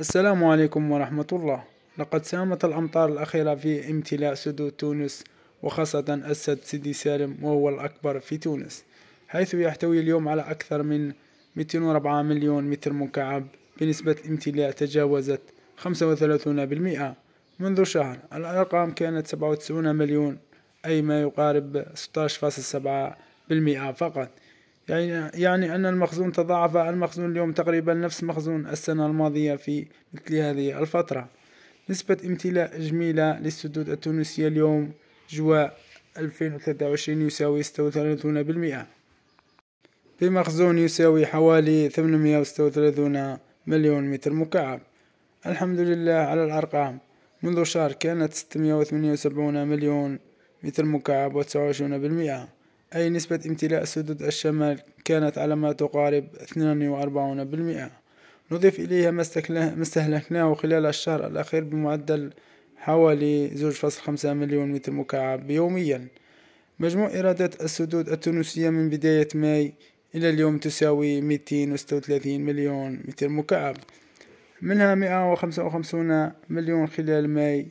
السلام عليكم ورحمة الله لقد سامت الأمطار الأخيرة في امتلاء سدود تونس وخاصة السد سيدي سالم وهو الأكبر في تونس حيث يحتوي اليوم على أكثر من 204 مليون متر مكعب بنسبة امتلاء تجاوزت 35% منذ شهر الأرقام كانت 97 مليون أي ما يقارب 16.7% فقط يعني يعني أن المخزون تضاعف المخزون اليوم تقريبا نفس مخزون السنة الماضية في مثل هذه الفترة نسبة امتلاء جميلة للسدود التونسية اليوم جوا 2023 يساوي 36% بمخزون يساوي حوالي 836 مليون متر مكعب الحمد لله على الأرقام منذ شهر كانت 678 مليون متر مكعب و 29% أي نسبة امتلاء سدود الشمال كانت على ما تقارب 42% نضيف إليها ما استهلكناه خلال الشهر الأخير بمعدل حوالي 2.5 مليون متر مكعب يوميا مجموع إيرادات السدود التونسية من بداية ماي إلى اليوم تساوي 236 مليون متر مكعب منها 155 مليون خلال ماي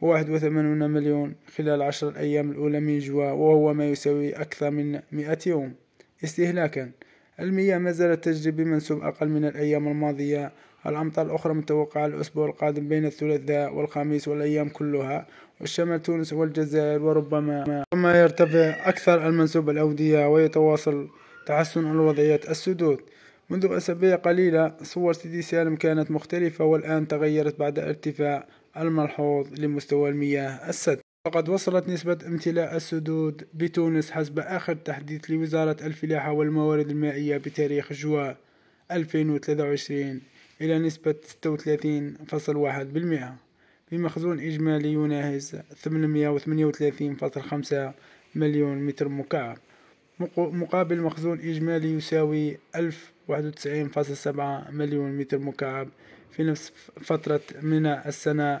واحد وثمانون مليون خلال العشر الأيام الأولى من جوا وهو ما يساوي أكثر من مئة يوم استهلاكا المياه ما زالت تجري بمنسوب أقل من الأيام الماضية الأمطار الأخرى متوقعة الأسبوع القادم بين الثلاثاء والخميس والأيام كلها والشمال تونس والجزائر وربما ربما يرتفع أكثر المنسوب الأودية ويتواصل تحسن الوضعية السدود منذ أسابيع قليلة صور سيدي سالم كانت مختلفة والآن تغيرت بعد ارتفاع الملحوظ لمستوى المياه السد فقد وصلت نسبة امتلاء السدود بتونس حسب آخر تحديث لوزارة الفلاحة والموارد المائية بتاريخ جوا 2023 إلى نسبة 36.1% بمخزون إجمالي يناهز 838.5 مليون متر مكعب مقابل مخزون إجمالي يساوي 1091.7 مليون متر مكعب في نفس فترة من السنة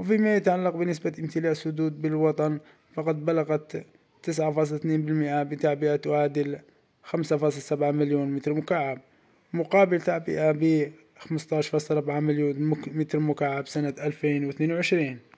وفيما يتعلق بنسبة امتلاء سدود بالوطن فقد بلغت 9.2% بتعبئة تعادل 5.7 مليون متر مكعب مقابل تعبئة ب 15.4 مليون متر مكعب سنة 2022